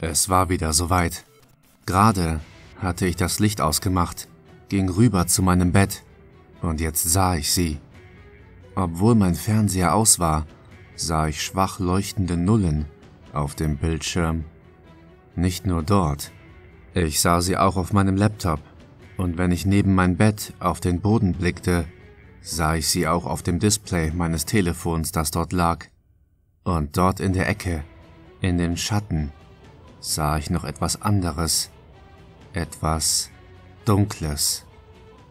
Es war wieder soweit. Gerade hatte ich das Licht ausgemacht, ging rüber zu meinem Bett und jetzt sah ich sie. Obwohl mein Fernseher aus war, sah ich schwach leuchtende Nullen auf dem Bildschirm. Nicht nur dort. Ich sah sie auch auf meinem Laptop und wenn ich neben mein Bett auf den Boden blickte, sah ich sie auch auf dem Display meines Telefons, das dort lag. Und dort in der Ecke, in den Schatten, sah ich noch etwas anderes, etwas Dunkles.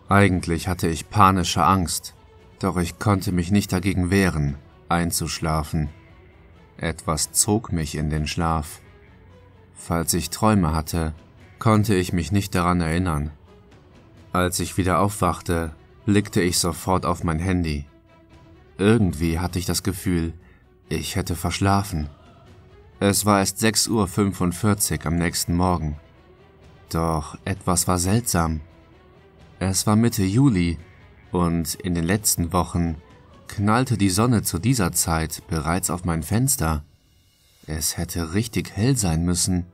Eigentlich hatte ich panische Angst, doch ich konnte mich nicht dagegen wehren, einzuschlafen. Etwas zog mich in den Schlaf. Falls ich Träume hatte, konnte ich mich nicht daran erinnern. Als ich wieder aufwachte, blickte ich sofort auf mein Handy. Irgendwie hatte ich das Gefühl, ich hätte verschlafen. Es war erst 6.45 Uhr am nächsten Morgen. Doch etwas war seltsam. Es war Mitte Juli und in den letzten Wochen knallte die Sonne zu dieser Zeit bereits auf mein Fenster. Es hätte richtig hell sein müssen.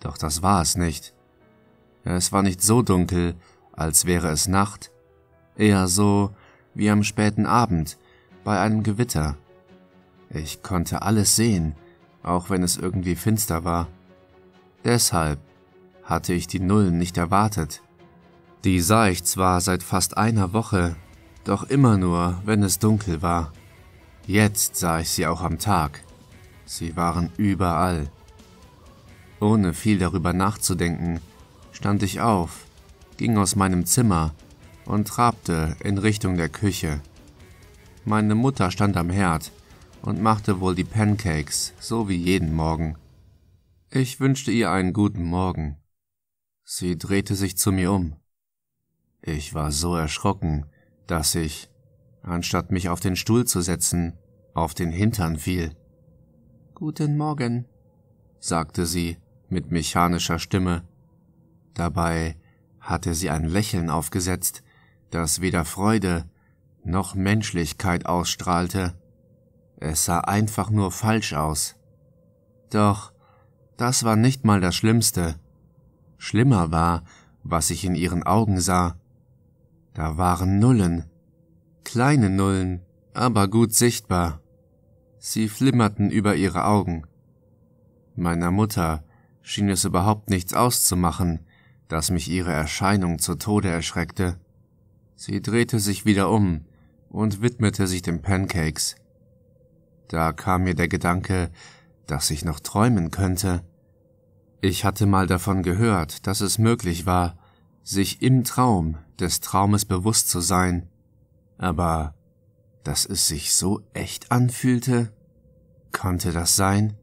Doch das war es nicht. Es war nicht so dunkel, als wäre es Nacht, eher so wie am späten Abend bei einem Gewitter. Ich konnte alles sehen, auch wenn es irgendwie finster war. Deshalb hatte ich die Nullen nicht erwartet. Die sah ich zwar seit fast einer Woche, doch immer nur, wenn es dunkel war. Jetzt sah ich sie auch am Tag. Sie waren überall. Ohne viel darüber nachzudenken, stand ich auf, ging aus meinem Zimmer und trabte in Richtung der Küche. Meine Mutter stand am Herd und machte wohl die Pancakes, so wie jeden Morgen. Ich wünschte ihr einen guten Morgen. Sie drehte sich zu mir um. Ich war so erschrocken, dass ich, anstatt mich auf den Stuhl zu setzen, auf den Hintern fiel. Guten Morgen, sagte sie mit mechanischer Stimme. Dabei hatte sie ein Lächeln aufgesetzt, das weder Freude noch Menschlichkeit ausstrahlte. Es sah einfach nur falsch aus. Doch das war nicht mal das Schlimmste. Schlimmer war, was ich in ihren Augen sah. Da waren Nullen. Kleine Nullen, aber gut sichtbar. Sie flimmerten über ihre Augen. Meiner Mutter schien es überhaupt nichts auszumachen, dass mich ihre Erscheinung zu Tode erschreckte. Sie drehte sich wieder um und widmete sich den Pancakes. Da kam mir der Gedanke, dass ich noch träumen könnte. Ich hatte mal davon gehört, dass es möglich war, sich im Traum des Traumes bewusst zu sein, aber dass es sich so echt anfühlte? Konnte das sein?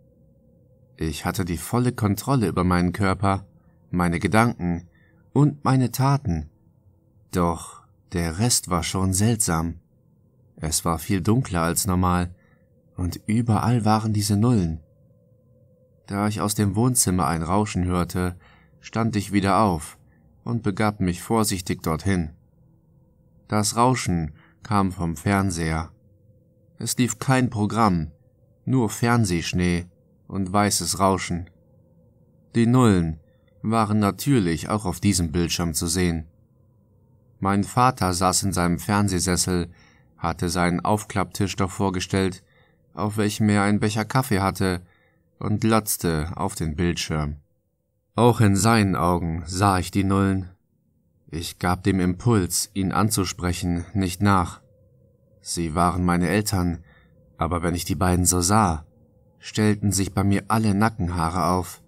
Ich hatte die volle Kontrolle über meinen Körper, meine Gedanken und meine Taten. Doch der Rest war schon seltsam. Es war viel dunkler als normal, und überall waren diese Nullen. Da ich aus dem Wohnzimmer ein Rauschen hörte, stand ich wieder auf und begab mich vorsichtig dorthin. Das Rauschen kam vom Fernseher. Es lief kein Programm, nur Fernsehschnee und weißes Rauschen. Die Nullen waren natürlich auch auf diesem Bildschirm zu sehen. Mein Vater saß in seinem Fernsehsessel, hatte seinen Aufklapptisch davor gestellt auf welchem er einen Becher Kaffee hatte, und glotzte auf den Bildschirm. Auch in seinen Augen sah ich die Nullen. Ich gab dem Impuls, ihn anzusprechen, nicht nach. Sie waren meine Eltern, aber wenn ich die beiden so sah, stellten sich bei mir alle Nackenhaare auf,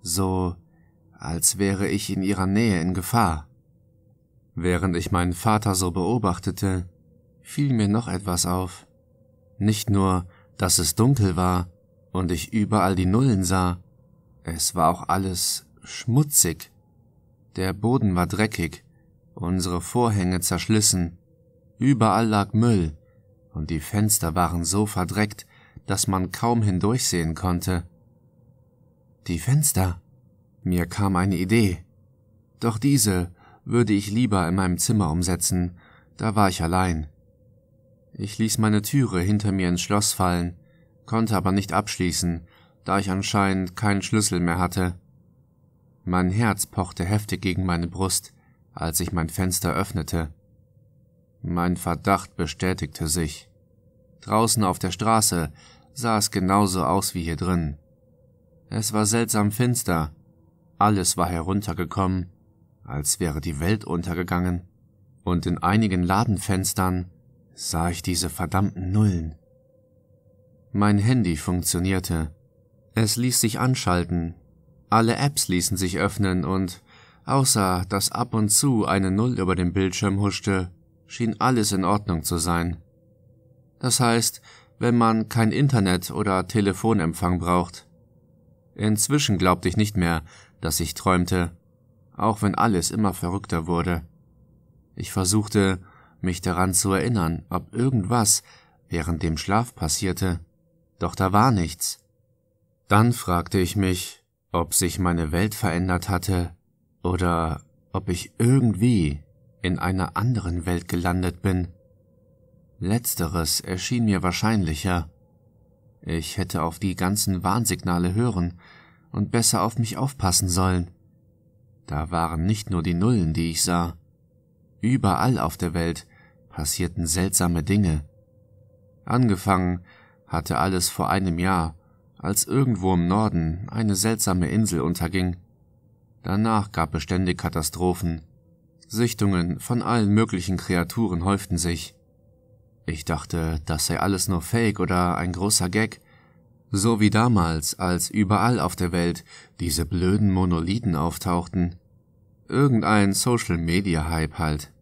so als wäre ich in ihrer Nähe in Gefahr. Während ich meinen Vater so beobachtete, fiel mir noch etwas auf. Nicht nur, dass es dunkel war und ich überall die Nullen sah. Es war auch alles schmutzig. Der Boden war dreckig, unsere Vorhänge zerschlissen, überall lag Müll, und die Fenster waren so verdreckt, dass man kaum hindurchsehen konnte. Die Fenster. Mir kam eine Idee. Doch diese würde ich lieber in meinem Zimmer umsetzen, da war ich allein. Ich ließ meine Türe hinter mir ins Schloss fallen, konnte aber nicht abschließen, da ich anscheinend keinen Schlüssel mehr hatte. Mein Herz pochte heftig gegen meine Brust, als ich mein Fenster öffnete. Mein Verdacht bestätigte sich. Draußen auf der Straße sah es genauso aus wie hier drin. Es war seltsam finster, alles war heruntergekommen, als wäre die Welt untergegangen, und in einigen Ladenfenstern sah ich diese verdammten Nullen. Mein Handy funktionierte. Es ließ sich anschalten. Alle Apps ließen sich öffnen und, außer dass ab und zu eine Null über dem Bildschirm huschte, schien alles in Ordnung zu sein. Das heißt, wenn man kein Internet oder Telefonempfang braucht. Inzwischen glaubte ich nicht mehr, dass ich träumte, auch wenn alles immer verrückter wurde. Ich versuchte, mich daran zu erinnern, ob irgendwas während dem Schlaf passierte, doch da war nichts. Dann fragte ich mich, ob sich meine Welt verändert hatte oder ob ich irgendwie in einer anderen Welt gelandet bin. Letzteres erschien mir wahrscheinlicher. Ich hätte auf die ganzen Warnsignale hören und besser auf mich aufpassen sollen. Da waren nicht nur die Nullen, die ich sah, Überall auf der Welt passierten seltsame Dinge. Angefangen hatte alles vor einem Jahr, als irgendwo im Norden eine seltsame Insel unterging. Danach gab es ständig Katastrophen. Sichtungen von allen möglichen Kreaturen häuften sich. Ich dachte, das sei alles nur Fake oder ein großer Gag, so wie damals, als überall auf der Welt diese blöden Monolithen auftauchten. Irgendein Social-Media-Hype halt.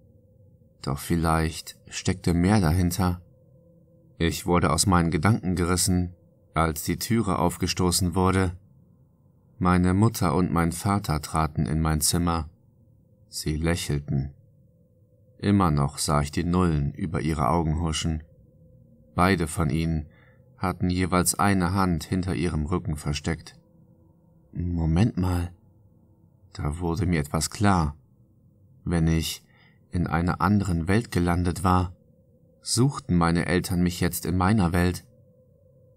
Doch vielleicht steckte mehr dahinter. Ich wurde aus meinen Gedanken gerissen, als die Türe aufgestoßen wurde. Meine Mutter und mein Vater traten in mein Zimmer. Sie lächelten. Immer noch sah ich die Nullen über ihre Augen huschen. Beide von ihnen hatten jeweils eine Hand hinter ihrem Rücken versteckt. Moment mal, da wurde mir etwas klar. Wenn ich in einer anderen Welt gelandet war, suchten meine Eltern mich jetzt in meiner Welt,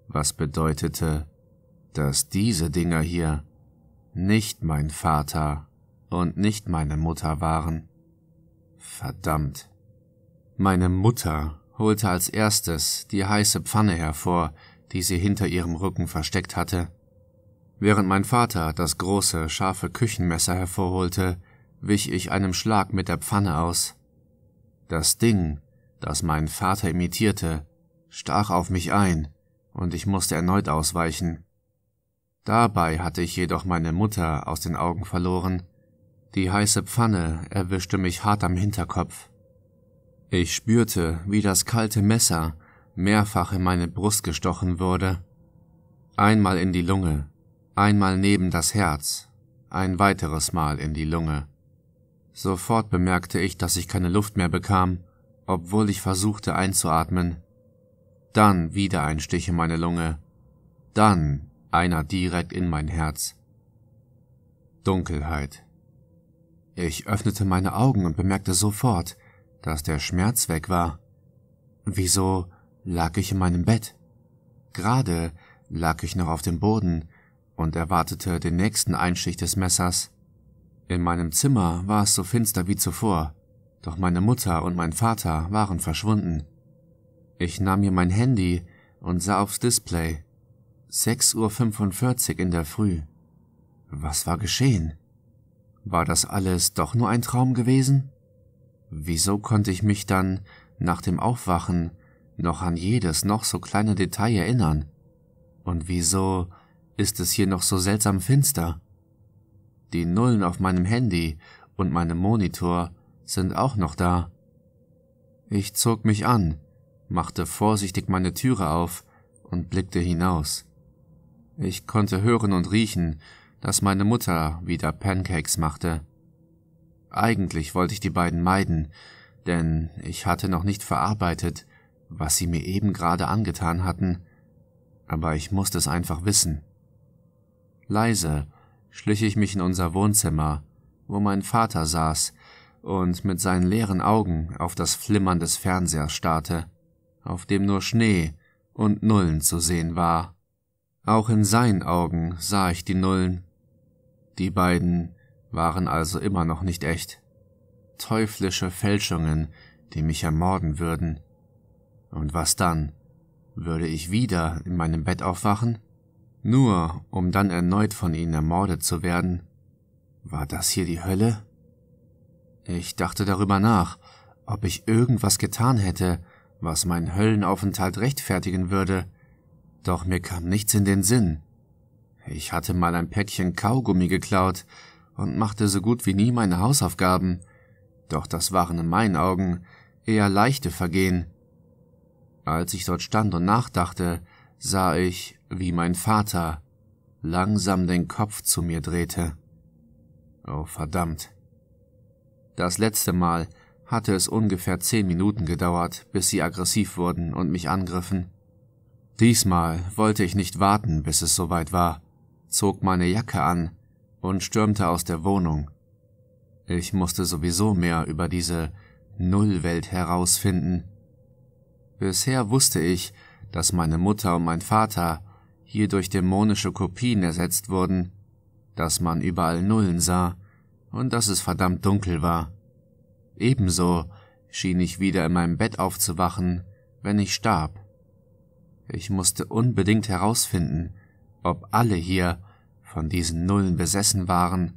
was bedeutete, dass diese Dinger hier nicht mein Vater und nicht meine Mutter waren. Verdammt. Meine Mutter holte als erstes die heiße Pfanne hervor, die sie hinter ihrem Rücken versteckt hatte. Während mein Vater das große, scharfe Küchenmesser hervorholte, wich ich einem Schlag mit der Pfanne aus. Das Ding, das mein Vater imitierte, stach auf mich ein, und ich musste erneut ausweichen. Dabei hatte ich jedoch meine Mutter aus den Augen verloren. Die heiße Pfanne erwischte mich hart am Hinterkopf. Ich spürte, wie das kalte Messer mehrfach in meine Brust gestochen wurde. Einmal in die Lunge, Einmal neben das Herz, ein weiteres Mal in die Lunge. Sofort bemerkte ich, dass ich keine Luft mehr bekam, obwohl ich versuchte einzuatmen. Dann wieder ein Stich in meine Lunge. Dann einer direkt in mein Herz. Dunkelheit. Ich öffnete meine Augen und bemerkte sofort, dass der Schmerz weg war. Wieso lag ich in meinem Bett? Gerade lag ich noch auf dem Boden, und erwartete den nächsten Einstich des Messers. In meinem Zimmer war es so finster wie zuvor, doch meine Mutter und mein Vater waren verschwunden. Ich nahm mir mein Handy und sah aufs Display. 6.45 Uhr in der Früh. Was war geschehen? War das alles doch nur ein Traum gewesen? Wieso konnte ich mich dann, nach dem Aufwachen, noch an jedes noch so kleine Detail erinnern? Und wieso ist es hier noch so seltsam finster? Die Nullen auf meinem Handy und meinem Monitor sind auch noch da. Ich zog mich an, machte vorsichtig meine Türe auf und blickte hinaus. Ich konnte hören und riechen, dass meine Mutter wieder Pancakes machte. Eigentlich wollte ich die beiden meiden, denn ich hatte noch nicht verarbeitet, was sie mir eben gerade angetan hatten, aber ich musste es einfach wissen. Leise schlich ich mich in unser Wohnzimmer, wo mein Vater saß und mit seinen leeren Augen auf das Flimmern des Fernsehers starrte, auf dem nur Schnee und Nullen zu sehen war. Auch in seinen Augen sah ich die Nullen. Die beiden waren also immer noch nicht echt. Teuflische Fälschungen, die mich ermorden würden. Und was dann? Würde ich wieder in meinem Bett aufwachen? Nur um dann erneut von ihnen ermordet zu werden. War das hier die Hölle? Ich dachte darüber nach, ob ich irgendwas getan hätte, was meinen Höllenaufenthalt rechtfertigen würde, doch mir kam nichts in den Sinn. Ich hatte mal ein Päckchen Kaugummi geklaut und machte so gut wie nie meine Hausaufgaben, doch das waren in meinen Augen eher leichte Vergehen. Als ich dort stand und nachdachte, sah ich, wie mein Vater langsam den Kopf zu mir drehte. Oh verdammt. Das letzte Mal hatte es ungefähr zehn Minuten gedauert, bis sie aggressiv wurden und mich angriffen. Diesmal wollte ich nicht warten, bis es soweit war, zog meine Jacke an und stürmte aus der Wohnung. Ich musste sowieso mehr über diese Nullwelt herausfinden. Bisher wusste ich, dass meine Mutter und mein Vater hier durch dämonische Kopien ersetzt wurden, dass man überall Nullen sah und dass es verdammt dunkel war. Ebenso schien ich wieder in meinem Bett aufzuwachen, wenn ich starb. Ich musste unbedingt herausfinden, ob alle hier von diesen Nullen besessen waren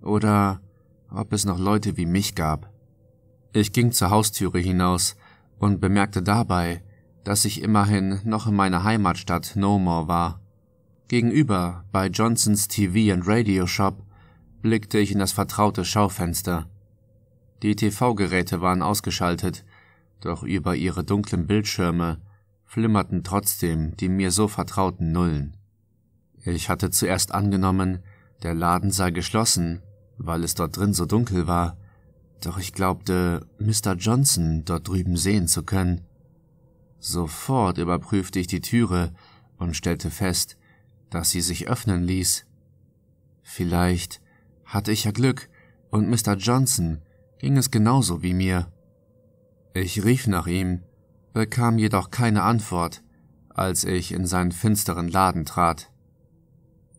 oder ob es noch Leute wie mich gab. Ich ging zur Haustüre hinaus und bemerkte dabei, dass ich immerhin noch in meiner Heimatstadt No More war. Gegenüber bei Johnsons TV and Radio Shop blickte ich in das vertraute Schaufenster. Die TV-Geräte waren ausgeschaltet, doch über ihre dunklen Bildschirme flimmerten trotzdem die mir so vertrauten Nullen. Ich hatte zuerst angenommen, der Laden sei geschlossen, weil es dort drin so dunkel war, doch ich glaubte, Mr. Johnson dort drüben sehen zu können. Sofort überprüfte ich die Türe und stellte fest, dass sie sich öffnen ließ. Vielleicht hatte ich ja Glück und Mr. Johnson ging es genauso wie mir. Ich rief nach ihm, bekam jedoch keine Antwort, als ich in seinen finsteren Laden trat.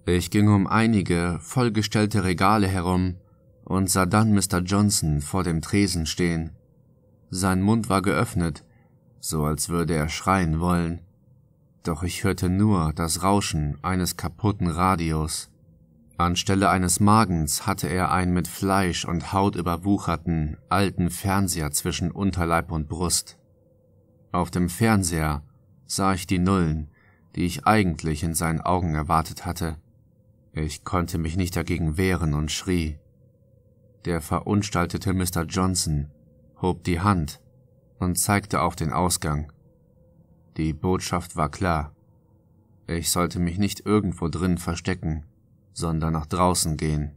Ich ging um einige vollgestellte Regale herum und sah dann Mr. Johnson vor dem Tresen stehen. Sein Mund war geöffnet, so als würde er schreien wollen. Doch ich hörte nur das Rauschen eines kaputten Radios. Anstelle eines Magens hatte er einen mit Fleisch und Haut überwucherten, alten Fernseher zwischen Unterleib und Brust. Auf dem Fernseher sah ich die Nullen, die ich eigentlich in seinen Augen erwartet hatte. Ich konnte mich nicht dagegen wehren und schrie. Der verunstaltete Mr. Johnson hob die Hand und zeigte auch den Ausgang. Die Botschaft war klar. Ich sollte mich nicht irgendwo drin verstecken, sondern nach draußen gehen,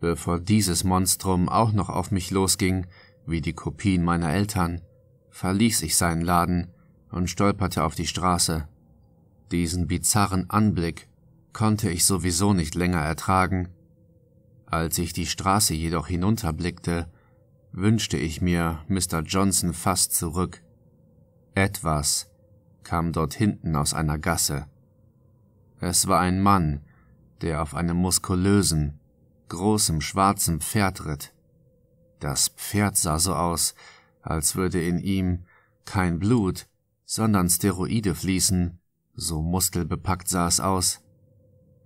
bevor dieses Monstrum auch noch auf mich losging, wie die Kopien meiner Eltern, verließ ich seinen Laden und stolperte auf die Straße. Diesen bizarren Anblick konnte ich sowieso nicht länger ertragen. Als ich die Straße jedoch hinunterblickte, wünschte ich mir Mr. Johnson fast zurück. Etwas kam dort hinten aus einer Gasse. Es war ein Mann, der auf einem muskulösen, großem schwarzen Pferd ritt. Das Pferd sah so aus, als würde in ihm kein Blut, sondern Steroide fließen, so muskelbepackt sah es aus.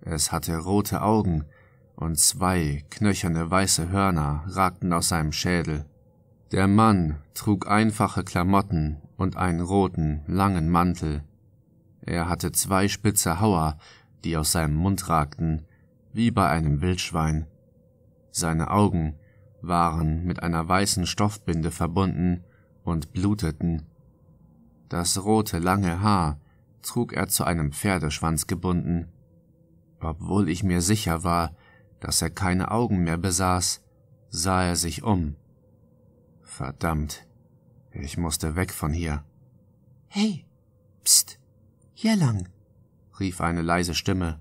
Es hatte rote Augen, und zwei knöcherne weiße Hörner ragten aus seinem Schädel. Der Mann trug einfache Klamotten und einen roten, langen Mantel. Er hatte zwei spitze Hauer, die aus seinem Mund ragten, wie bei einem Wildschwein. Seine Augen waren mit einer weißen Stoffbinde verbunden und bluteten. Das rote lange Haar trug er zu einem Pferdeschwanz gebunden. Obwohl ich mir sicher war, dass er keine Augen mehr besaß, sah er sich um. Verdammt, ich musste weg von hier. Hey, pst, hier lang, rief eine leise Stimme.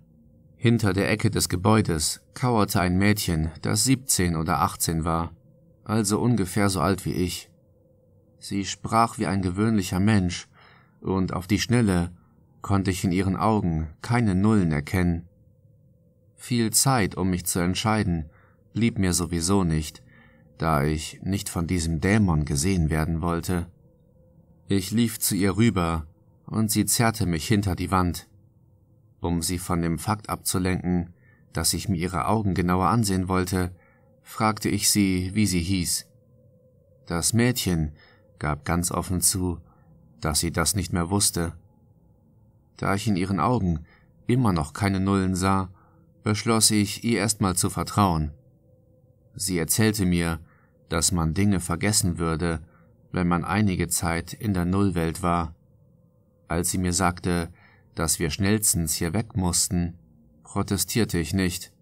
Hinter der Ecke des Gebäudes kauerte ein Mädchen, das siebzehn oder achtzehn war, also ungefähr so alt wie ich. Sie sprach wie ein gewöhnlicher Mensch, und auf die Schnelle konnte ich in ihren Augen keine Nullen erkennen. Viel Zeit, um mich zu entscheiden, blieb mir sowieso nicht, da ich nicht von diesem Dämon gesehen werden wollte. Ich lief zu ihr rüber, und sie zerrte mich hinter die Wand. Um sie von dem Fakt abzulenken, dass ich mir ihre Augen genauer ansehen wollte, fragte ich sie, wie sie hieß. Das Mädchen gab ganz offen zu, dass sie das nicht mehr wusste. Da ich in ihren Augen immer noch keine Nullen sah, beschloss ich, ihr erstmal zu vertrauen. Sie erzählte mir, dass man Dinge vergessen würde, wenn man einige Zeit in der Nullwelt war. Als sie mir sagte, dass wir schnellstens hier weg mussten, protestierte ich nicht.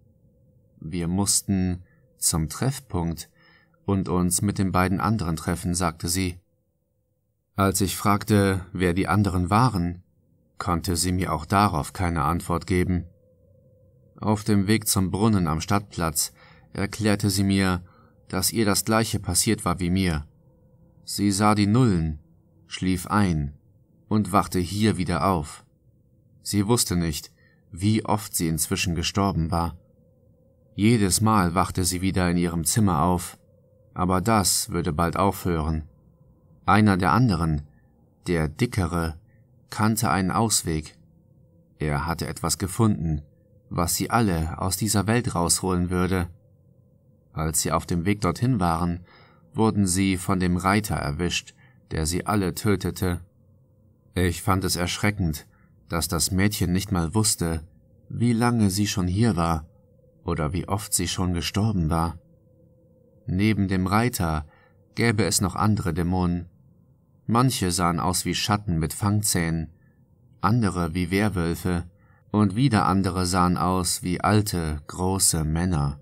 Wir mussten zum Treffpunkt und uns mit den beiden anderen treffen, sagte sie. Als ich fragte, wer die anderen waren, konnte sie mir auch darauf keine Antwort geben. Auf dem Weg zum Brunnen am Stadtplatz erklärte sie mir, dass ihr das gleiche passiert war wie mir. Sie sah die Nullen, schlief ein und wachte hier wieder auf. Sie wusste nicht, wie oft sie inzwischen gestorben war. Jedes Mal wachte sie wieder in ihrem Zimmer auf, aber das würde bald aufhören. Einer der anderen, der dickere, kannte einen Ausweg. Er hatte etwas gefunden, was sie alle aus dieser Welt rausholen würde. Als sie auf dem Weg dorthin waren, wurden sie von dem Reiter erwischt, der sie alle tötete. Ich fand es erschreckend, dass das Mädchen nicht mal wusste, wie lange sie schon hier war oder wie oft sie schon gestorben war. Neben dem Reiter gäbe es noch andere Dämonen. Manche sahen aus wie Schatten mit Fangzähnen, andere wie Werwölfe, und wieder andere sahen aus wie alte, große Männer.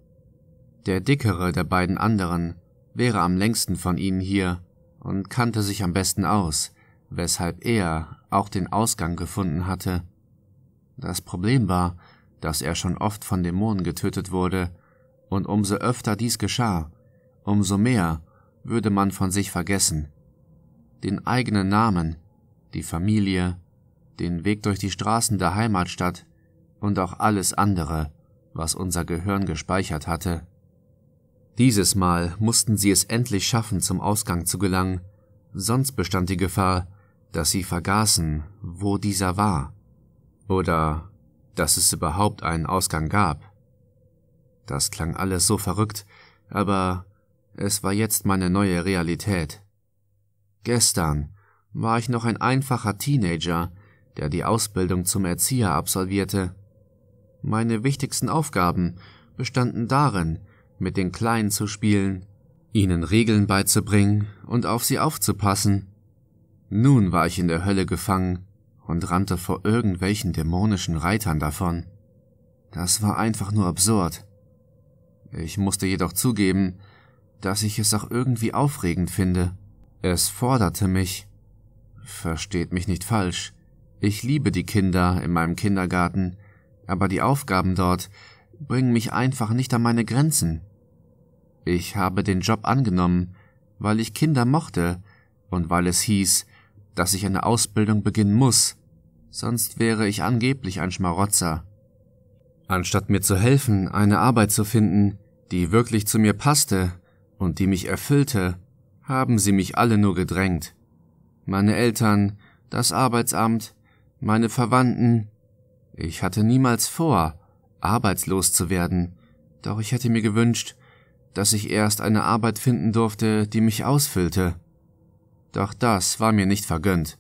Der dickere der beiden anderen wäre am längsten von ihnen hier und kannte sich am besten aus, weshalb er auch den Ausgang gefunden hatte. Das Problem war, dass er schon oft von Dämonen getötet wurde, und umso öfter dies geschah, umso mehr würde man von sich vergessen. Den eigenen Namen, die Familie, den Weg durch die Straßen der Heimatstadt und auch alles andere, was unser Gehirn gespeichert hatte. Dieses Mal mussten sie es endlich schaffen, zum Ausgang zu gelangen, sonst bestand die Gefahr, dass sie vergaßen, wo dieser war, oder dass es überhaupt einen Ausgang gab. Das klang alles so verrückt, aber es war jetzt meine neue Realität. Gestern war ich noch ein einfacher Teenager, der die Ausbildung zum Erzieher absolvierte. Meine wichtigsten Aufgaben bestanden darin, mit den Kleinen zu spielen, ihnen Regeln beizubringen und auf sie aufzupassen. Nun war ich in der Hölle gefangen und rannte vor irgendwelchen dämonischen Reitern davon. Das war einfach nur absurd. Ich musste jedoch zugeben, dass ich es auch irgendwie aufregend finde. Es forderte mich. Versteht mich nicht falsch. Ich liebe die Kinder in meinem Kindergarten, aber die Aufgaben dort bringen mich einfach nicht an meine Grenzen. Ich habe den Job angenommen, weil ich Kinder mochte und weil es hieß, dass ich eine Ausbildung beginnen muss, sonst wäre ich angeblich ein Schmarotzer. Anstatt mir zu helfen, eine Arbeit zu finden, die wirklich zu mir passte und die mich erfüllte, haben sie mich alle nur gedrängt. Meine Eltern, das Arbeitsamt, meine Verwandten. Ich hatte niemals vor, arbeitslos zu werden, doch ich hätte mir gewünscht, dass ich erst eine Arbeit finden durfte, die mich ausfüllte. Doch das war mir nicht vergönnt.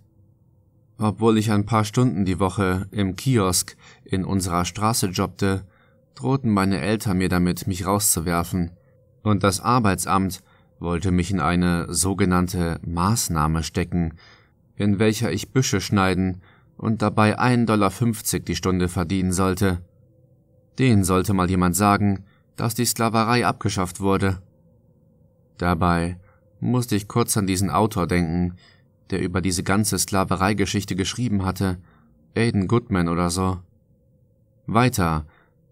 Obwohl ich ein paar Stunden die Woche im Kiosk in unserer Straße jobbte, drohten meine Eltern mir damit, mich rauszuwerfen, und das Arbeitsamt wollte mich in eine sogenannte Maßnahme stecken, in welcher ich Büsche schneiden und dabei 1,50 Dollar die Stunde verdienen sollte. Den sollte mal jemand sagen, dass die Sklaverei abgeschafft wurde. Dabei musste ich kurz an diesen Autor denken, der über diese ganze Sklavereigeschichte geschrieben hatte, Aiden Goodman oder so. Weiter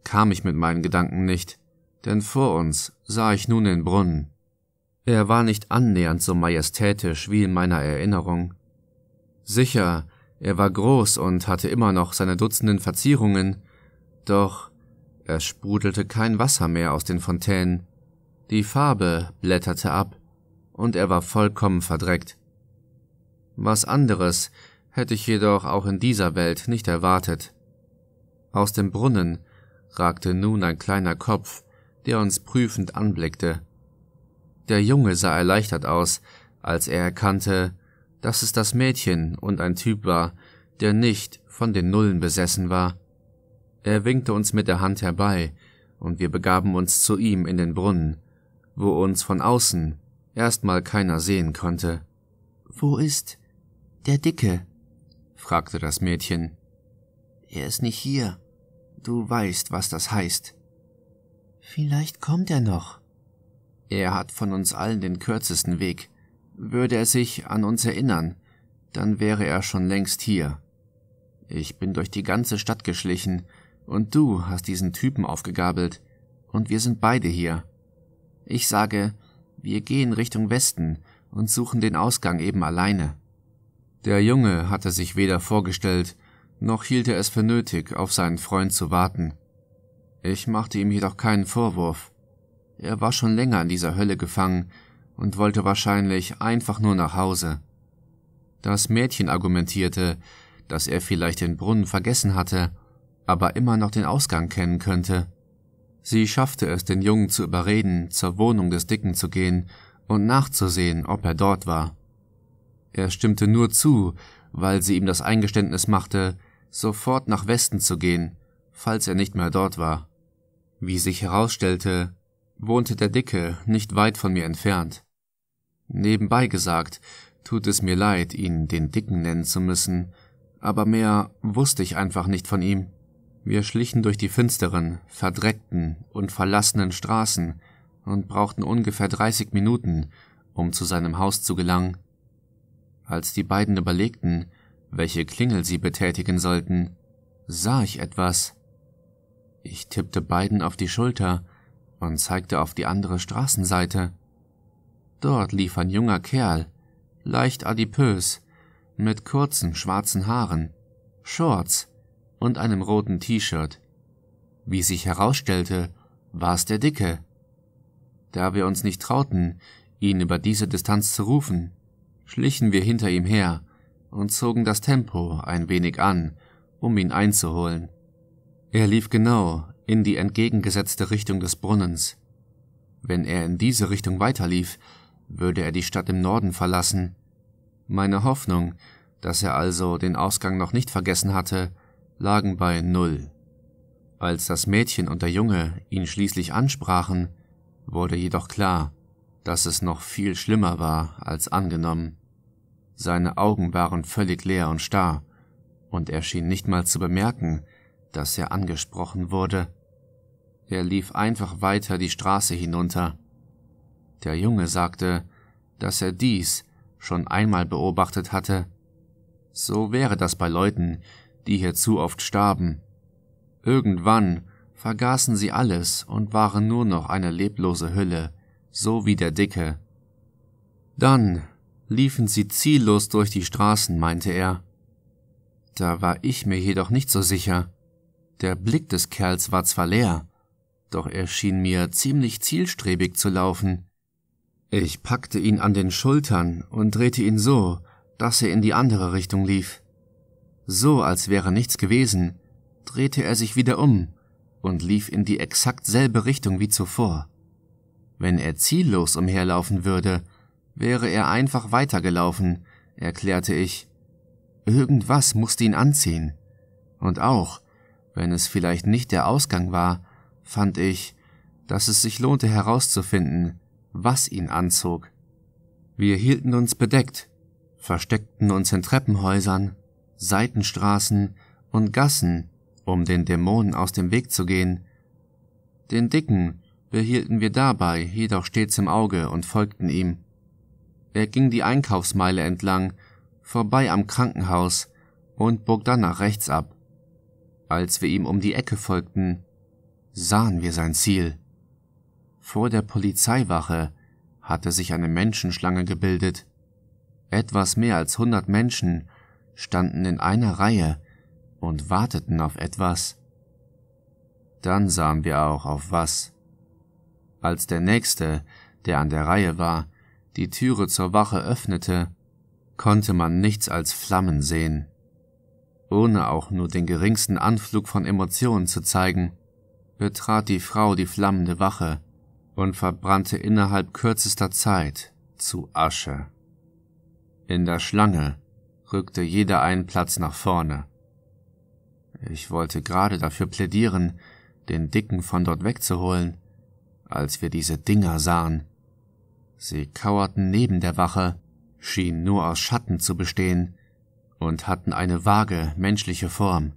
kam ich mit meinen Gedanken nicht, denn vor uns sah ich nun den Brunnen. Er war nicht annähernd so majestätisch wie in meiner Erinnerung. Sicher er war groß und hatte immer noch seine dutzenden Verzierungen, doch er sprudelte kein Wasser mehr aus den Fontänen, die Farbe blätterte ab, und er war vollkommen verdreckt. Was anderes hätte ich jedoch auch in dieser Welt nicht erwartet. Aus dem Brunnen ragte nun ein kleiner Kopf, der uns prüfend anblickte. Der Junge sah erleichtert aus, als er erkannte, dass es das Mädchen und ein Typ war, der nicht von den Nullen besessen war. Er winkte uns mit der Hand herbei, und wir begaben uns zu ihm in den Brunnen, wo uns von außen erstmal keiner sehen konnte. Wo ist der Dicke? fragte das Mädchen. Er ist nicht hier. Du weißt, was das heißt. Vielleicht kommt er noch. Er hat von uns allen den kürzesten Weg. Würde er sich an uns erinnern, dann wäre er schon längst hier. Ich bin durch die ganze Stadt geschlichen, und du hast diesen Typen aufgegabelt, und wir sind beide hier. Ich sage, wir gehen Richtung Westen und suchen den Ausgang eben alleine. Der Junge hatte sich weder vorgestellt, noch hielt er es für nötig, auf seinen Freund zu warten. Ich machte ihm jedoch keinen Vorwurf. Er war schon länger in dieser Hölle gefangen und wollte wahrscheinlich einfach nur nach Hause. Das Mädchen argumentierte, dass er vielleicht den Brunnen vergessen hatte, aber immer noch den Ausgang kennen könnte. Sie schaffte es, den Jungen zu überreden, zur Wohnung des Dicken zu gehen und nachzusehen, ob er dort war. Er stimmte nur zu, weil sie ihm das Eingeständnis machte, sofort nach Westen zu gehen, falls er nicht mehr dort war. Wie sich herausstellte, wohnte der Dicke nicht weit von mir entfernt. Nebenbei gesagt, tut es mir leid, ihn den Dicken nennen zu müssen, aber mehr wusste ich einfach nicht von ihm. Wir schlichen durch die finsteren, verdreckten und verlassenen Straßen und brauchten ungefähr 30 Minuten, um zu seinem Haus zu gelangen. Als die beiden überlegten, welche Klingel sie betätigen sollten, sah ich etwas. Ich tippte beiden auf die Schulter und zeigte auf die andere Straßenseite. Dort lief ein junger Kerl, leicht adipös, mit kurzen schwarzen Haaren, Shorts und einem roten T-Shirt. Wie sich herausstellte, war es der Dicke. Da wir uns nicht trauten, ihn über diese Distanz zu rufen, schlichen wir hinter ihm her und zogen das Tempo ein wenig an, um ihn einzuholen. Er lief genau in die entgegengesetzte Richtung des Brunnens. Wenn er in diese Richtung weiterlief, würde er die Stadt im Norden verlassen. Meine Hoffnung, dass er also den Ausgang noch nicht vergessen hatte, lagen bei Null. Als das Mädchen und der Junge ihn schließlich ansprachen, wurde jedoch klar, dass es noch viel schlimmer war als angenommen. Seine Augen waren völlig leer und starr, und er schien nicht mal zu bemerken, dass er angesprochen wurde. Er lief einfach weiter die Straße hinunter. Der Junge sagte, dass er dies schon einmal beobachtet hatte. So wäre das bei Leuten, die hier zu oft starben. Irgendwann vergaßen sie alles und waren nur noch eine leblose Hülle, so wie der Dicke. Dann liefen sie ziellos durch die Straßen, meinte er. Da war ich mir jedoch nicht so sicher. Der Blick des Kerls war zwar leer, doch er schien mir ziemlich zielstrebig zu laufen. Ich packte ihn an den Schultern und drehte ihn so, dass er in die andere Richtung lief. So als wäre nichts gewesen, drehte er sich wieder um und lief in die exakt selbe Richtung wie zuvor. Wenn er ziellos umherlaufen würde, wäre er einfach weitergelaufen, erklärte ich. Irgendwas musste ihn anziehen. Und auch, wenn es vielleicht nicht der Ausgang war, fand ich, dass es sich lohnte herauszufinden, was ihn anzog. Wir hielten uns bedeckt, versteckten uns in Treppenhäusern, Seitenstraßen und Gassen, um den Dämonen aus dem Weg zu gehen. Den Dicken behielten wir dabei jedoch stets im Auge und folgten ihm. Er ging die Einkaufsmeile entlang, vorbei am Krankenhaus und bog dann nach rechts ab. Als wir ihm um die Ecke folgten, sahen wir sein Ziel. Vor der Polizeiwache hatte sich eine Menschenschlange gebildet. Etwas mehr als hundert Menschen standen in einer Reihe und warteten auf etwas. Dann sahen wir auch auf was. Als der Nächste, der an der Reihe war, die Türe zur Wache öffnete, konnte man nichts als Flammen sehen. Ohne auch nur den geringsten Anflug von Emotionen zu zeigen betrat die Frau die flammende Wache und verbrannte innerhalb kürzester Zeit zu Asche. In der Schlange rückte jeder einen Platz nach vorne. Ich wollte gerade dafür plädieren, den Dicken von dort wegzuholen, als wir diese Dinger sahen. Sie kauerten neben der Wache, schienen nur aus Schatten zu bestehen und hatten eine vage menschliche Form.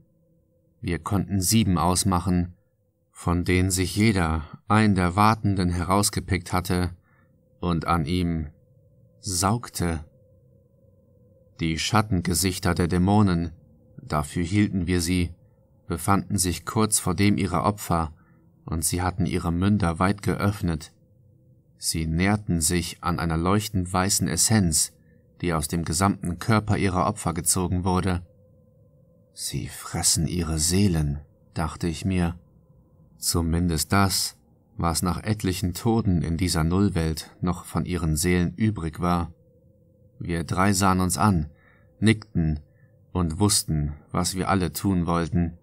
Wir konnten sieben ausmachen, von denen sich jeder ein der Wartenden herausgepickt hatte und an ihm saugte. Die Schattengesichter der Dämonen, dafür hielten wir sie, befanden sich kurz vor dem ihrer Opfer, und sie hatten ihre Münder weit geöffnet. Sie nährten sich an einer leuchtend weißen Essenz, die aus dem gesamten Körper ihrer Opfer gezogen wurde. Sie fressen ihre Seelen, dachte ich mir, Zumindest das, was nach etlichen Toden in dieser Nullwelt noch von ihren Seelen übrig war. Wir drei sahen uns an, nickten und wussten, was wir alle tun wollten.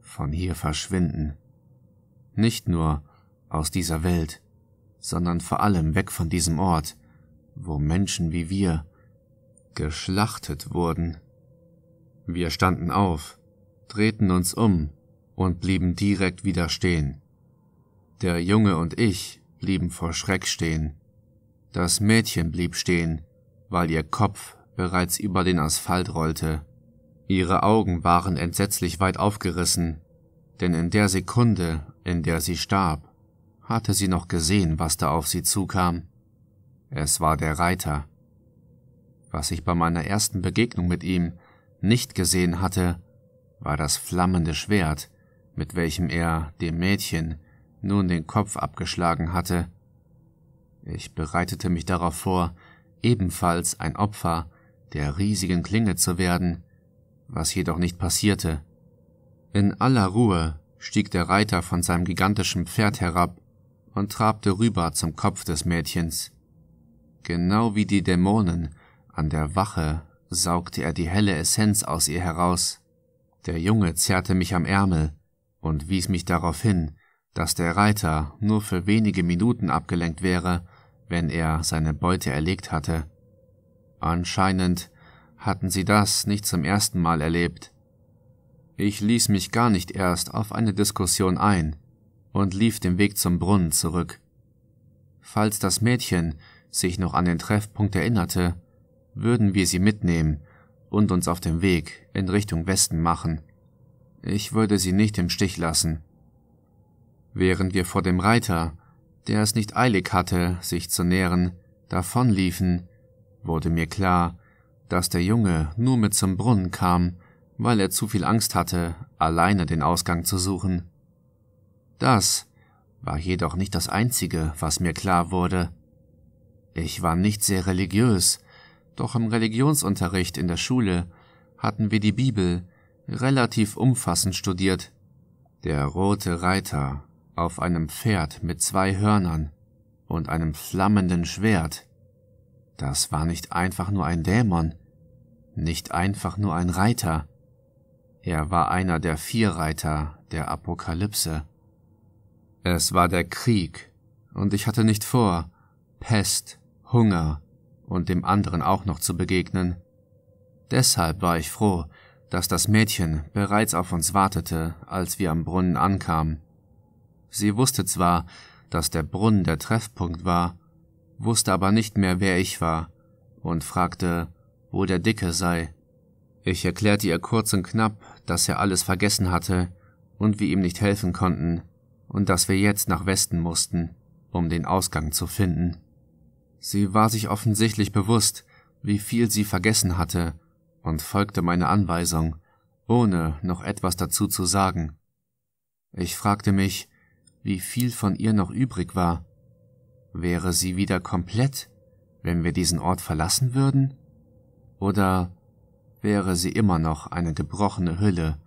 Von hier verschwinden. Nicht nur aus dieser Welt, sondern vor allem weg von diesem Ort, wo Menschen wie wir geschlachtet wurden. Wir standen auf, drehten uns um und blieben direkt wieder stehen. Der Junge und ich blieben vor Schreck stehen. Das Mädchen blieb stehen, weil ihr Kopf bereits über den Asphalt rollte. Ihre Augen waren entsetzlich weit aufgerissen, denn in der Sekunde, in der sie starb, hatte sie noch gesehen, was da auf sie zukam. Es war der Reiter. Was ich bei meiner ersten Begegnung mit ihm nicht gesehen hatte, war das flammende Schwert, mit welchem er dem Mädchen nun den Kopf abgeschlagen hatte. Ich bereitete mich darauf vor, ebenfalls ein Opfer der riesigen Klinge zu werden, was jedoch nicht passierte. In aller Ruhe stieg der Reiter von seinem gigantischen Pferd herab und trabte rüber zum Kopf des Mädchens. Genau wie die Dämonen an der Wache saugte er die helle Essenz aus ihr heraus. Der Junge zerrte mich am Ärmel, und wies mich darauf hin, dass der Reiter nur für wenige Minuten abgelenkt wäre, wenn er seine Beute erlegt hatte. Anscheinend hatten sie das nicht zum ersten Mal erlebt. Ich ließ mich gar nicht erst auf eine Diskussion ein und lief den Weg zum Brunnen zurück. Falls das Mädchen sich noch an den Treffpunkt erinnerte, würden wir sie mitnehmen und uns auf dem Weg in Richtung Westen machen. Ich würde sie nicht im Stich lassen. Während wir vor dem Reiter, der es nicht eilig hatte, sich zu nähren, davonliefen, wurde mir klar, dass der Junge nur mit zum Brunnen kam, weil er zu viel Angst hatte, alleine den Ausgang zu suchen. Das war jedoch nicht das Einzige, was mir klar wurde. Ich war nicht sehr religiös, doch im Religionsunterricht in der Schule hatten wir die Bibel relativ umfassend studiert. Der rote Reiter auf einem Pferd mit zwei Hörnern und einem flammenden Schwert. Das war nicht einfach nur ein Dämon, nicht einfach nur ein Reiter. Er war einer der vier Reiter der Apokalypse. Es war der Krieg, und ich hatte nicht vor, Pest, Hunger und dem anderen auch noch zu begegnen. Deshalb war ich froh, dass das Mädchen bereits auf uns wartete, als wir am Brunnen ankamen. Sie wusste zwar, dass der Brunnen der Treffpunkt war, wusste aber nicht mehr, wer ich war, und fragte, wo der Dicke sei. Ich erklärte ihr kurz und knapp, dass er alles vergessen hatte und wir ihm nicht helfen konnten und dass wir jetzt nach Westen mussten, um den Ausgang zu finden. Sie war sich offensichtlich bewusst, wie viel sie vergessen hatte und folgte meiner Anweisung, ohne noch etwas dazu zu sagen. Ich fragte mich, wie viel von ihr noch übrig war. Wäre sie wieder komplett, wenn wir diesen Ort verlassen würden? Oder wäre sie immer noch eine gebrochene Hülle,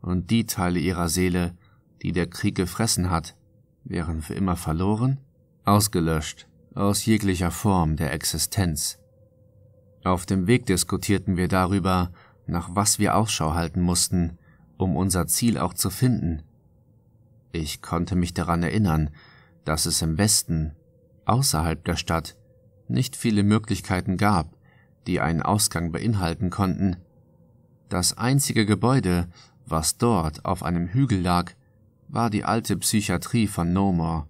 und die Teile ihrer Seele, die der Krieg gefressen hat, wären für immer verloren, ausgelöscht aus jeglicher Form der Existenz. Auf dem Weg diskutierten wir darüber, nach was wir Ausschau halten mussten, um unser Ziel auch zu finden. Ich konnte mich daran erinnern, dass es im Westen, außerhalb der Stadt, nicht viele Möglichkeiten gab, die einen Ausgang beinhalten konnten. Das einzige Gebäude, was dort auf einem Hügel lag, war die alte Psychiatrie von Nomor.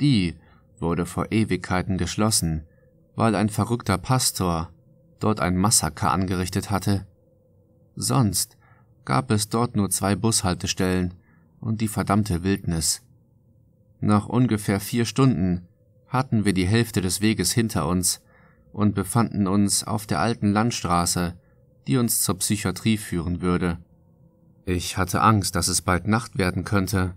Die wurde vor Ewigkeiten geschlossen, weil ein verrückter Pastor dort ein Massaker angerichtet hatte. Sonst gab es dort nur zwei Bushaltestellen und die verdammte Wildnis. Nach ungefähr vier Stunden hatten wir die Hälfte des Weges hinter uns und befanden uns auf der alten Landstraße, die uns zur Psychiatrie führen würde. Ich hatte Angst, dass es bald Nacht werden könnte.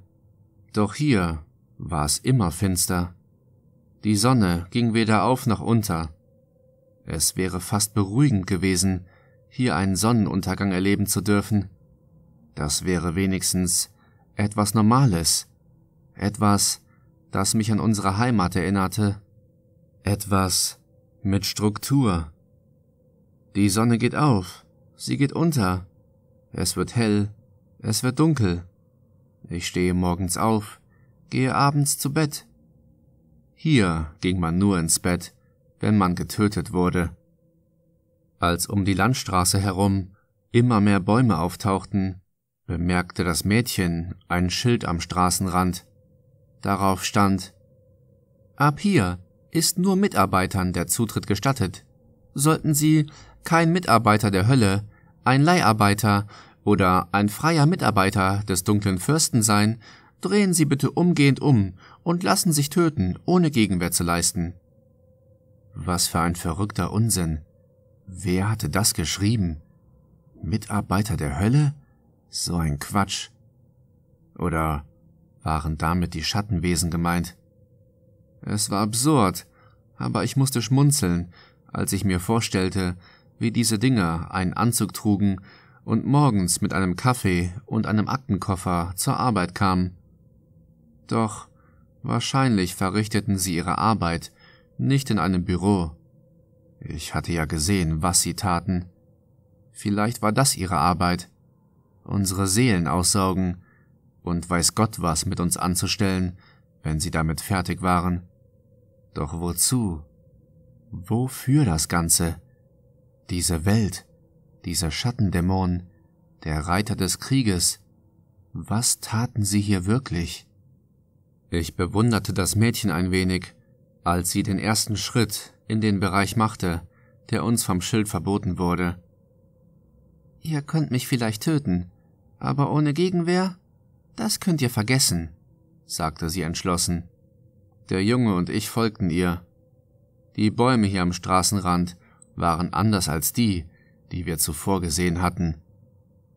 Doch hier war es immer finster. Die Sonne ging weder auf noch unter, es wäre fast beruhigend gewesen, hier einen Sonnenuntergang erleben zu dürfen. Das wäre wenigstens etwas Normales, etwas, das mich an unsere Heimat erinnerte, etwas mit Struktur. Die Sonne geht auf, sie geht unter, es wird hell, es wird dunkel. Ich stehe morgens auf, gehe abends zu Bett. Hier ging man nur ins Bett, wenn man getötet wurde. Als um die Landstraße herum immer mehr Bäume auftauchten, bemerkte das Mädchen ein Schild am Straßenrand. Darauf stand Ab hier ist nur Mitarbeitern der Zutritt gestattet. Sollten Sie kein Mitarbeiter der Hölle, ein Leiharbeiter oder ein freier Mitarbeiter des dunklen Fürsten sein, drehen Sie bitte umgehend um und lassen sich töten, ohne Gegenwehr zu leisten. Was für ein verrückter Unsinn. Wer hatte das geschrieben? Mitarbeiter der Hölle? So ein Quatsch. Oder waren damit die Schattenwesen gemeint? Es war absurd, aber ich musste schmunzeln, als ich mir vorstellte, wie diese Dinger einen Anzug trugen und morgens mit einem Kaffee und einem Aktenkoffer zur Arbeit kamen. Doch wahrscheinlich verrichteten sie ihre Arbeit nicht in einem Büro. Ich hatte ja gesehen, was sie taten. Vielleicht war das ihre Arbeit. Unsere Seelen aussaugen und weiß Gott was mit uns anzustellen, wenn sie damit fertig waren. Doch wozu? Wofür das Ganze? Diese Welt, dieser Schattendämon, der Reiter des Krieges. Was taten sie hier wirklich? Ich bewunderte das Mädchen ein wenig, als sie den ersten Schritt in den Bereich machte, der uns vom Schild verboten wurde. Ihr könnt mich vielleicht töten, aber ohne Gegenwehr? Das könnt ihr vergessen, sagte sie entschlossen. Der Junge und ich folgten ihr. Die Bäume hier am Straßenrand waren anders als die, die wir zuvor gesehen hatten.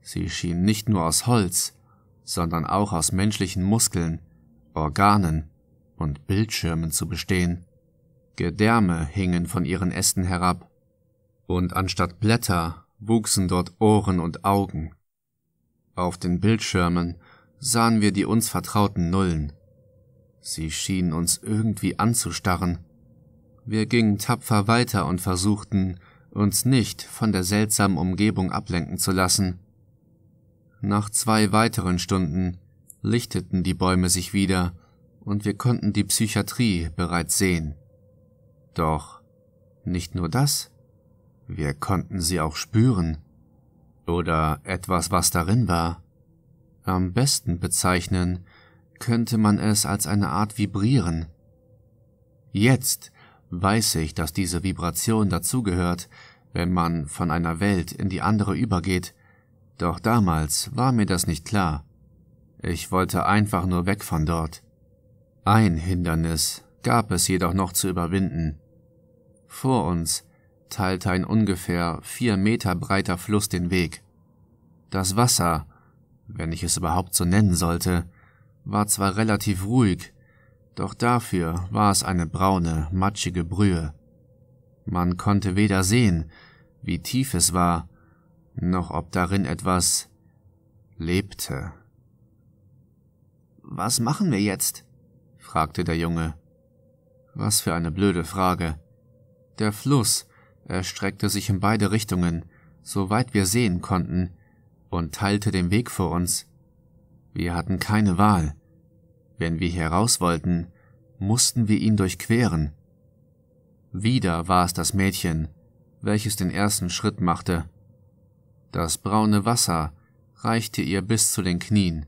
Sie schienen nicht nur aus Holz, sondern auch aus menschlichen Muskeln, Organen und Bildschirmen zu bestehen. Gedärme hingen von ihren Ästen herab, und anstatt Blätter wuchsen dort Ohren und Augen. Auf den Bildschirmen sahen wir die uns vertrauten Nullen. Sie schienen uns irgendwie anzustarren. Wir gingen tapfer weiter und versuchten, uns nicht von der seltsamen Umgebung ablenken zu lassen. Nach zwei weiteren Stunden lichteten die Bäume sich wieder und wir konnten die Psychiatrie bereits sehen. Doch nicht nur das, wir konnten sie auch spüren. Oder etwas, was darin war. Am besten bezeichnen könnte man es als eine Art Vibrieren. Jetzt weiß ich, dass diese Vibration dazugehört, wenn man von einer Welt in die andere übergeht, doch damals war mir das nicht klar. Ich wollte einfach nur weg von dort. Ein Hindernis gab es jedoch noch zu überwinden. Vor uns teilte ein ungefähr vier Meter breiter Fluss den Weg. Das Wasser, wenn ich es überhaupt so nennen sollte, war zwar relativ ruhig, doch dafür war es eine braune, matschige Brühe. Man konnte weder sehen, wie tief es war, noch ob darin etwas lebte. Was machen wir jetzt? fragte der Junge. Was für eine blöde Frage. Der Fluss erstreckte sich in beide Richtungen, soweit wir sehen konnten, und teilte den Weg vor uns. Wir hatten keine Wahl. Wenn wir hier raus wollten, mussten wir ihn durchqueren. Wieder war es das Mädchen, welches den ersten Schritt machte. Das braune Wasser reichte ihr bis zu den Knien.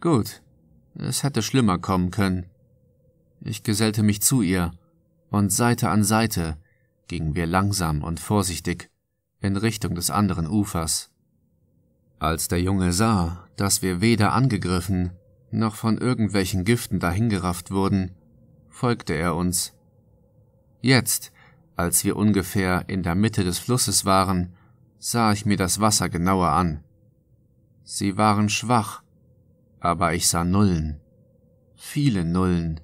Gut, es hätte schlimmer kommen können. Ich gesellte mich zu ihr, und Seite an Seite gingen wir langsam und vorsichtig in Richtung des anderen Ufers. Als der Junge sah, dass wir weder angegriffen noch von irgendwelchen Giften dahingerafft wurden, folgte er uns. Jetzt, als wir ungefähr in der Mitte des Flusses waren, sah ich mir das Wasser genauer an. Sie waren schwach aber ich sah Nullen, viele Nullen.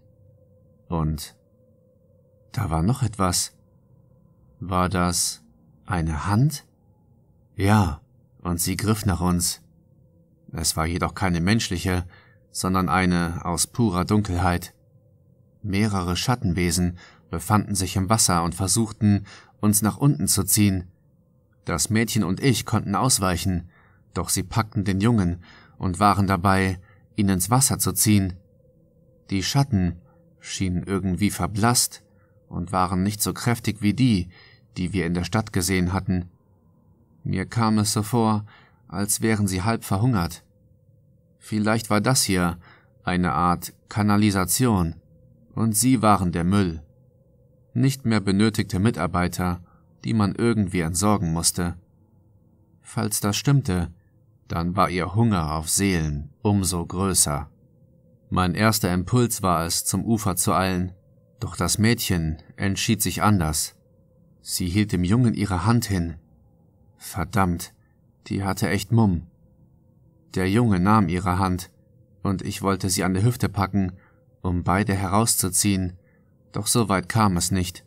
Und da war noch etwas. War das eine Hand? Ja, und sie griff nach uns. Es war jedoch keine menschliche, sondern eine aus purer Dunkelheit. Mehrere Schattenwesen befanden sich im Wasser und versuchten, uns nach unten zu ziehen. Das Mädchen und ich konnten ausweichen, doch sie packten den Jungen und waren dabei, ihn ins Wasser zu ziehen. Die Schatten schienen irgendwie verblasst und waren nicht so kräftig wie die, die wir in der Stadt gesehen hatten. Mir kam es so vor, als wären sie halb verhungert. Vielleicht war das hier eine Art Kanalisation, und sie waren der Müll. Nicht mehr benötigte Mitarbeiter, die man irgendwie entsorgen musste. Falls das stimmte, dann war ihr Hunger auf Seelen umso größer. Mein erster Impuls war es, zum Ufer zu eilen, doch das Mädchen entschied sich anders. Sie hielt dem Jungen ihre Hand hin. Verdammt, die hatte echt Mumm. Der Junge nahm ihre Hand, und ich wollte sie an der Hüfte packen, um beide herauszuziehen, doch so weit kam es nicht.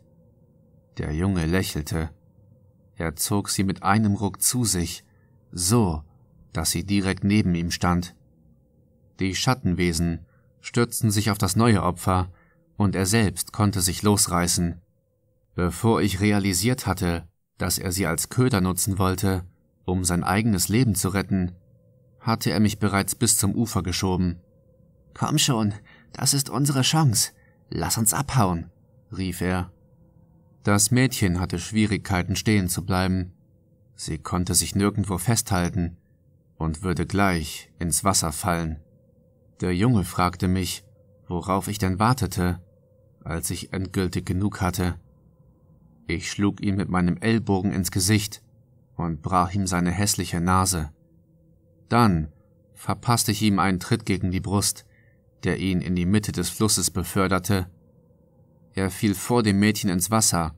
Der Junge lächelte. Er zog sie mit einem Ruck zu sich, so, dass sie direkt neben ihm stand. Die Schattenwesen stürzten sich auf das neue Opfer, und er selbst konnte sich losreißen. Bevor ich realisiert hatte, dass er sie als Köder nutzen wollte, um sein eigenes Leben zu retten, hatte er mich bereits bis zum Ufer geschoben. Komm schon, das ist unsere Chance. Lass uns abhauen, rief er. Das Mädchen hatte Schwierigkeiten stehen zu bleiben. Sie konnte sich nirgendwo festhalten und würde gleich ins Wasser fallen. Der Junge fragte mich, worauf ich denn wartete, als ich endgültig genug hatte. Ich schlug ihn mit meinem Ellbogen ins Gesicht und brach ihm seine hässliche Nase. Dann verpasste ich ihm einen Tritt gegen die Brust, der ihn in die Mitte des Flusses beförderte. Er fiel vor dem Mädchen ins Wasser,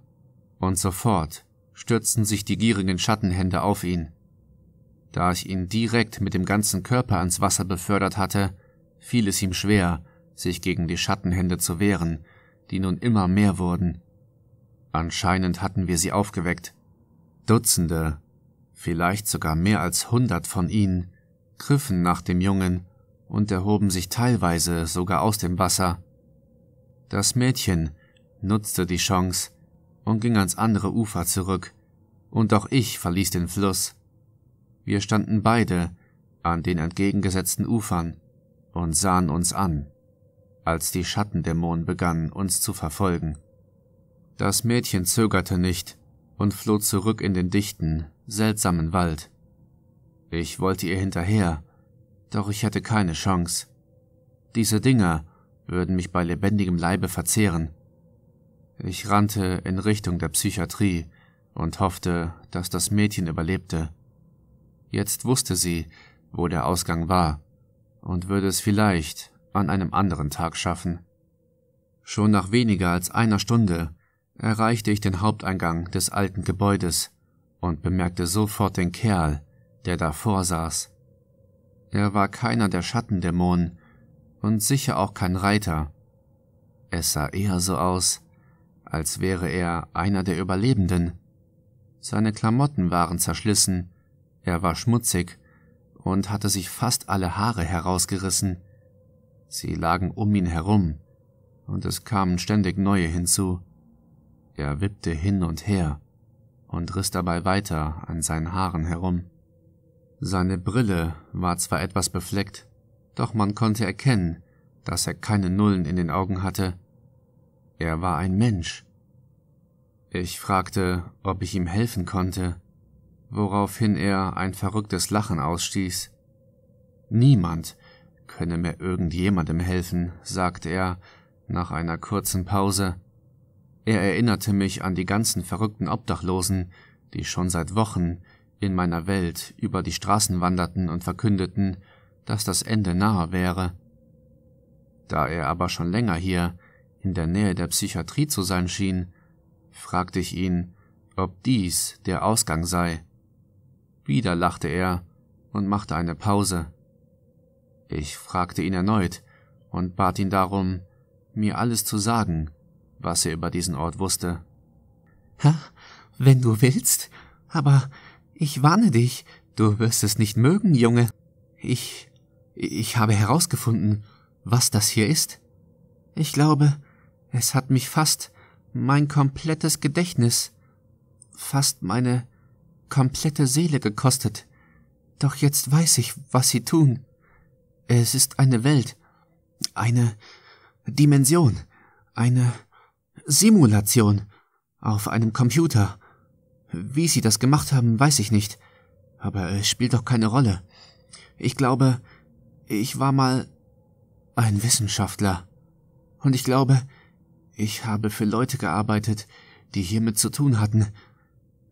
und sofort stürzten sich die gierigen Schattenhände auf ihn. Da ich ihn direkt mit dem ganzen Körper ans Wasser befördert hatte, fiel es ihm schwer, sich gegen die Schattenhände zu wehren, die nun immer mehr wurden. Anscheinend hatten wir sie aufgeweckt. Dutzende, vielleicht sogar mehr als hundert von ihnen, griffen nach dem Jungen und erhoben sich teilweise sogar aus dem Wasser. Das Mädchen nutzte die Chance und ging ans andere Ufer zurück, und auch ich verließ den Fluss. Wir standen beide an den entgegengesetzten Ufern und sahen uns an, als die Schattendämonen begannen, uns zu verfolgen. Das Mädchen zögerte nicht und floh zurück in den dichten, seltsamen Wald. Ich wollte ihr hinterher, doch ich hatte keine Chance. Diese Dinger würden mich bei lebendigem Leibe verzehren. Ich rannte in Richtung der Psychiatrie und hoffte, dass das Mädchen überlebte. Jetzt wusste sie, wo der Ausgang war, und würde es vielleicht an einem anderen Tag schaffen. Schon nach weniger als einer Stunde erreichte ich den Haupteingang des alten Gebäudes und bemerkte sofort den Kerl, der davor saß. Er war keiner der Schattendämonen und sicher auch kein Reiter. Es sah eher so aus, als wäre er einer der Überlebenden. Seine Klamotten waren zerschlissen er war schmutzig und hatte sich fast alle Haare herausgerissen. Sie lagen um ihn herum, und es kamen ständig neue hinzu. Er wippte hin und her und riss dabei weiter an seinen Haaren herum. Seine Brille war zwar etwas befleckt, doch man konnte erkennen, dass er keine Nullen in den Augen hatte. Er war ein Mensch. Ich fragte, ob ich ihm helfen konnte woraufhin er ein verrücktes Lachen ausstieß. Niemand könne mir irgendjemandem helfen, sagte er nach einer kurzen Pause. Er erinnerte mich an die ganzen verrückten Obdachlosen, die schon seit Wochen in meiner Welt über die Straßen wanderten und verkündeten, dass das Ende nahe wäre. Da er aber schon länger hier in der Nähe der Psychiatrie zu sein schien, fragte ich ihn, ob dies der Ausgang sei. Wieder lachte er und machte eine Pause. Ich fragte ihn erneut und bat ihn darum, mir alles zu sagen, was er über diesen Ort wusste. Ha, wenn du willst, aber ich warne dich, du wirst es nicht mögen, Junge. Ich ich habe herausgefunden, was das hier ist. Ich glaube, es hat mich fast mein komplettes Gedächtnis, fast meine komplette Seele gekostet. Doch jetzt weiß ich, was sie tun. Es ist eine Welt, eine Dimension, eine Simulation auf einem Computer. Wie sie das gemacht haben, weiß ich nicht. Aber es spielt doch keine Rolle. Ich glaube, ich war mal ein Wissenschaftler. Und ich glaube, ich habe für Leute gearbeitet, die hiermit zu tun hatten,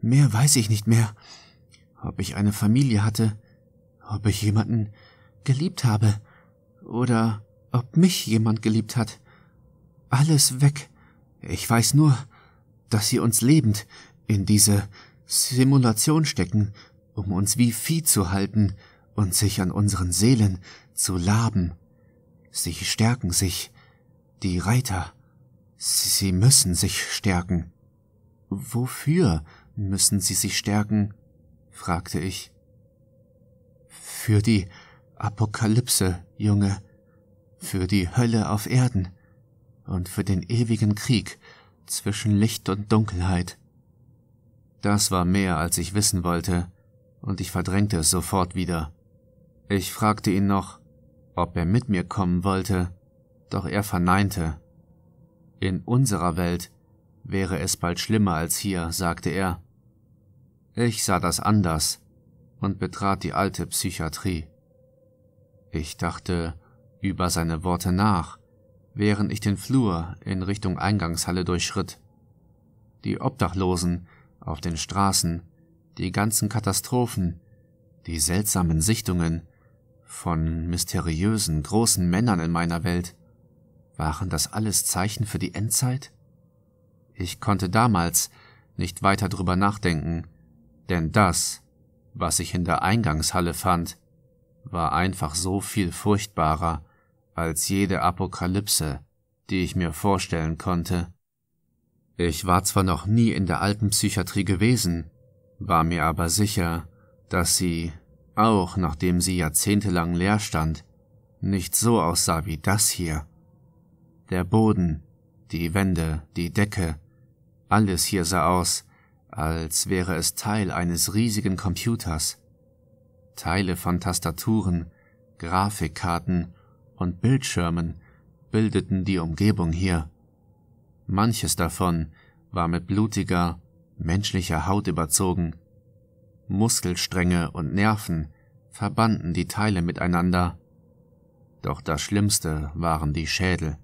Mehr weiß ich nicht mehr. Ob ich eine Familie hatte, ob ich jemanden geliebt habe oder ob mich jemand geliebt hat. Alles weg. Ich weiß nur, dass sie uns lebend in diese Simulation stecken, um uns wie Vieh zu halten und sich an unseren Seelen zu laben. Sie stärken sich, die Reiter. Sie müssen sich stärken. Wofür? Müssen sie sich stärken? fragte ich. Für die Apokalypse, Junge, für die Hölle auf Erden und für den ewigen Krieg zwischen Licht und Dunkelheit. Das war mehr, als ich wissen wollte, und ich verdrängte es sofort wieder. Ich fragte ihn noch, ob er mit mir kommen wollte, doch er verneinte. In unserer Welt wäre es bald schlimmer als hier, sagte er. Ich sah das anders und betrat die alte Psychiatrie. Ich dachte über seine Worte nach, während ich den Flur in Richtung Eingangshalle durchschritt. Die Obdachlosen auf den Straßen, die ganzen Katastrophen, die seltsamen Sichtungen von mysteriösen großen Männern in meiner Welt, waren das alles Zeichen für die Endzeit? Ich konnte damals nicht weiter drüber nachdenken, denn das, was ich in der Eingangshalle fand, war einfach so viel furchtbarer als jede Apokalypse, die ich mir vorstellen konnte. Ich war zwar noch nie in der alten Psychiatrie gewesen, war mir aber sicher, dass sie, auch nachdem sie jahrzehntelang leer stand, nicht so aussah wie das hier. Der Boden, die Wände, die Decke, alles hier sah aus, als wäre es Teil eines riesigen Computers. Teile von Tastaturen, Grafikkarten und Bildschirmen bildeten die Umgebung hier. Manches davon war mit blutiger, menschlicher Haut überzogen. Muskelstränge und Nerven verbanden die Teile miteinander. Doch das Schlimmste waren die Schädel.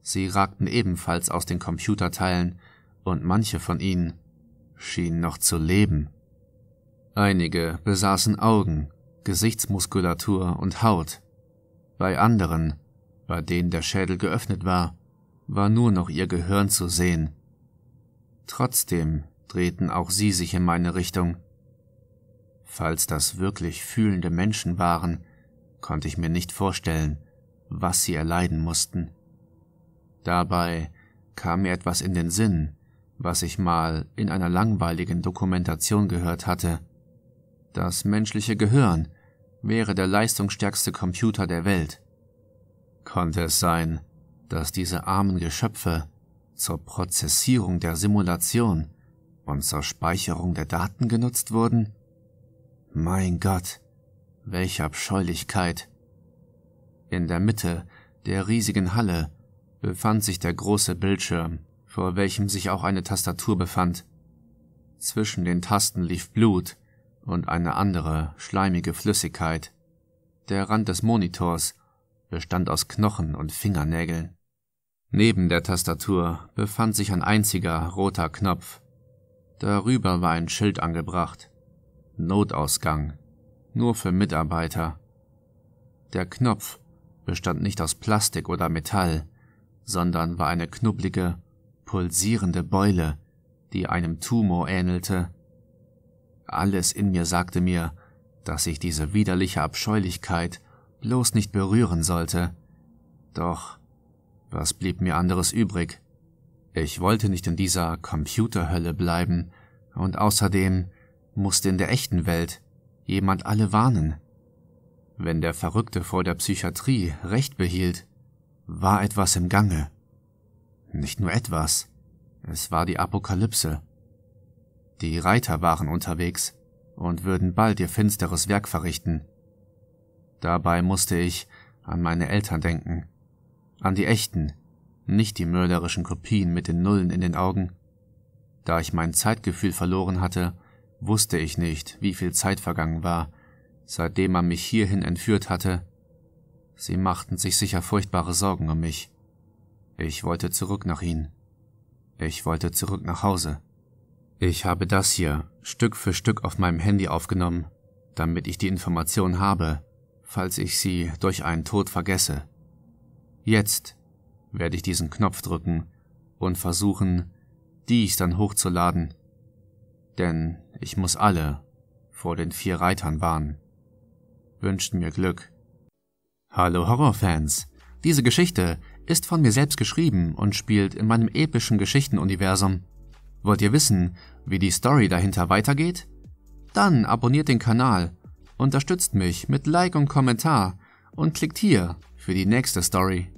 Sie ragten ebenfalls aus den Computerteilen und manche von ihnen schienen noch zu leben. Einige besaßen Augen, Gesichtsmuskulatur und Haut. Bei anderen, bei denen der Schädel geöffnet war, war nur noch ihr Gehirn zu sehen. Trotzdem drehten auch sie sich in meine Richtung. Falls das wirklich fühlende Menschen waren, konnte ich mir nicht vorstellen, was sie erleiden mussten. Dabei kam mir etwas in den Sinn, was ich mal in einer langweiligen Dokumentation gehört hatte. Das menschliche Gehirn wäre der leistungsstärkste Computer der Welt. Konnte es sein, dass diese armen Geschöpfe zur Prozessierung der Simulation und zur Speicherung der Daten genutzt wurden? Mein Gott, welche Abscheulichkeit. In der Mitte der riesigen Halle befand sich der große Bildschirm vor welchem sich auch eine Tastatur befand. Zwischen den Tasten lief Blut und eine andere, schleimige Flüssigkeit. Der Rand des Monitors bestand aus Knochen und Fingernägeln. Neben der Tastatur befand sich ein einziger roter Knopf. Darüber war ein Schild angebracht. Notausgang. Nur für Mitarbeiter. Der Knopf bestand nicht aus Plastik oder Metall, sondern war eine knubbelige, pulsierende Beule, die einem Tumor ähnelte. Alles in mir sagte mir, dass ich diese widerliche Abscheulichkeit bloß nicht berühren sollte. Doch was blieb mir anderes übrig? Ich wollte nicht in dieser Computerhölle bleiben, und außerdem musste in der echten Welt jemand alle warnen. Wenn der Verrückte vor der Psychiatrie recht behielt, war etwas im Gange. Nicht nur etwas. Es war die Apokalypse. Die Reiter waren unterwegs und würden bald ihr finsteres Werk verrichten. Dabei musste ich an meine Eltern denken. An die echten, nicht die mörderischen Kopien mit den Nullen in den Augen. Da ich mein Zeitgefühl verloren hatte, wusste ich nicht, wie viel Zeit vergangen war, seitdem man mich hierhin entführt hatte. Sie machten sich sicher furchtbare Sorgen um mich. Ich wollte zurück nach Ihnen. Ich wollte zurück nach Hause. Ich habe das hier Stück für Stück auf meinem Handy aufgenommen, damit ich die Information habe, falls ich sie durch einen Tod vergesse. Jetzt werde ich diesen Knopf drücken und versuchen, dies dann hochzuladen, denn ich muss alle vor den vier Reitern warnen. Wünscht mir Glück. Hallo Horrorfans! Diese Geschichte ist von mir selbst geschrieben und spielt in meinem epischen Geschichtenuniversum. Wollt ihr wissen, wie die Story dahinter weitergeht? Dann abonniert den Kanal, unterstützt mich mit Like und Kommentar und klickt hier für die nächste Story.